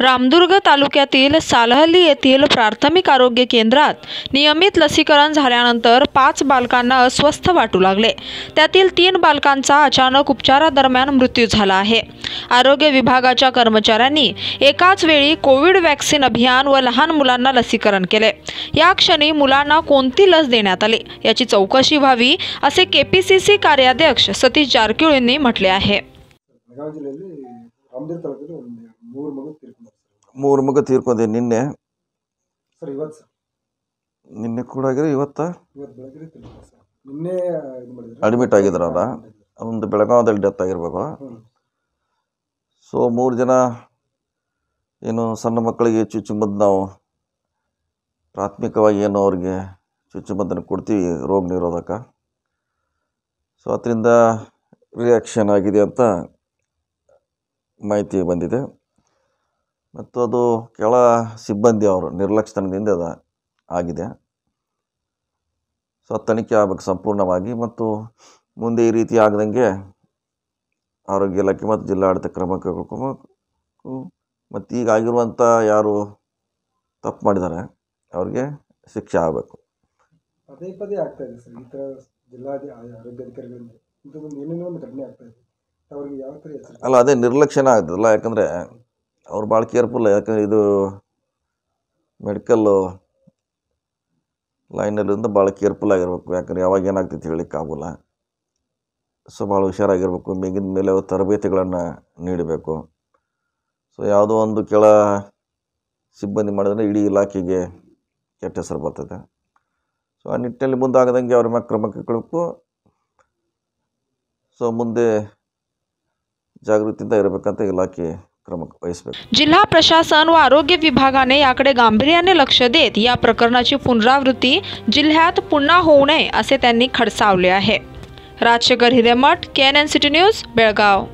रामदुर्ग तालुक्यातील सालहली येथील प्राथमिक आरोग्य केंद्रात नियमित लसीकरण झाल्यानंतर पाच बालकांना अस्वस्थ वाटू लागले त्यातील तीन बालकांचा अचानक उपचारादरम्यान मृत्यू झाला आहे आरोग्य विभागाच्या कर्मचाऱ्यांनी एकाच वेळी कोविड व्हॅक्सिन अभियान व लहान मुलांना लसीकरण केले या क्षणी मुलांना कोणती लस देण्यात आली याची चौकशी व्हावी असे सी कार्याध्यक्ष सतीश जारकिळ यांनी म्हटले आहे ಮೂರು ಮಗು ತೀರ್ಕೊಂಡೆ ನಿನ್ನೆ ನಿನ್ನೆ ಕೂಡ ಆಗಿರೋ ಇವತ್ತ ಇವತ್ತು ನಿನ್ನೆ ಅಡ್ಮಿಟ್ ಆಗಿದ್ರಲ್ಲ ಒಂದು ಬೆಳಗಾವದಲ್ಲಿ ಡೆತ್ ಆಗಿರ್ಬೇಕು ಸೊ ಮೂರು ಜನ ಏನು ಸಣ್ಣ ಮಕ್ಕಳಿಗೆ ಚುಚ್ಚುಮದ್ದು ನಾವು ಪ್ರಾಥಮಿಕವಾಗಿ ಏನು ಅವ್ರಿಗೆ ಚುಚ್ಚುಮದ್ದನ್ನು ಕೊಡ್ತೀವಿ ರೋಗ ನಿರೋಧಕ ಸೊ ಅದರಿಂದ ರಿಯಾಕ್ಷನ್ ಆಗಿದೆ ಅಂತ ಮಾಹಿತಿ ಬಂದಿದೆ ಮತ್ತು ಅದು ಕೆಳ ಸಿಬ್ಬಂದಿ ಅವರು ನಿರ್ಲಕ್ಷ್ಯತನದಿಂದ ಅದು ಆಗಿದೆ ಸೊ ತನಿಖೆ ಆಗಬೇಕು ಸಂಪೂರ್ಣವಾಗಿ ಮತ್ತು ಮುಂದೆ ಈ ರೀತಿ ಆಗದಂಗೆ ಆರೋಗ್ಯ ಇಲಾಖೆ ಮತ್ತು ಜಿಲ್ಲಾಡಳಿತ ಕ್ರಮ ಕೈಗೊಳ್ಕೊಬೇಕು ಮತ್ತು ಈಗ ಆಗಿರುವಂಥ ಯಾರು ತಪ್ಪು ಮಾಡಿದ್ದಾರೆ ಅವ್ರಿಗೆ ಶಿಕ್ಷೆ ಆಗಬೇಕು ಪದೇ ಪದೇ ಆಗ್ತಾ ಇದೆ ಸರ್ ಈ ಥರ ಜಿಲ್ಲಾ ಏನೇನೋ ಒಂದು ಘಟನೆ ಆಗ್ತಾ ಇದೆ ಅಲ್ಲ ಅದೇ ನಿರ್ಲಕ್ಷ್ಯನೇ ಆಗ್ತದಲ್ಲ ಯಾಕಂದರೆ ಅವ್ರು ಭಾಳ ಕೇರ್ಫುಲ್ಲ ಯಾಕಂದರೆ ಇದು ಮೆಡಿಕಲ್ಲು ಲೈನಲ್ಲಿಂದ ಭಾಳ ಕೇರ್ಫುಲ್ ಆಗಿರ್ಬೇಕು ಯಾಕಂದರೆ ಯಾವಾಗ ಏನಾಗ್ತೈತೆ ಹೇಳಲಿಕ್ಕಾಗಲ್ಲ ಸೊ ಭಾಳ ಹುಷಾರಾಗಿರ್ಬೇಕು ಮೇಗಿನ ಮೇಲೆ ತರಬೇತಿಗಳನ್ನು ನೀಡಬೇಕು ಸೊ ಯಾವುದೋ ಒಂದು ಕೆಳ ಸಿಬ್ಬಂದಿ ಮಾಡಿದ್ರೆ ಇಡೀ ಇಲಾಖೆಗೆ ಕೆಟ್ಟ ಹೆಸರು ಬರ್ತದೆ ಸೊ ಆ ನಿಟ್ಟಿನಲ್ಲಿ ಮುಂದಾಗದಂಗೆ ಅವ್ರ ಮ್ಯಾಲೆ ಸೊ ಮುಂದೆ ಜಾಗೃತಿಯಿಂದ ಇರಬೇಕಂತ ಇಲಾಖೆ जिल्हा प्रशासन व आरोग्य विभाग ने गांभीर्याने गांधी देत या प्रकरणाची पुनरावृत्ती जिल्ह्यात पुन्हा होऊ नये असे खडसावले राजशेखर हिरेमठ कॅन एन सिटी न्यूज बेळगाव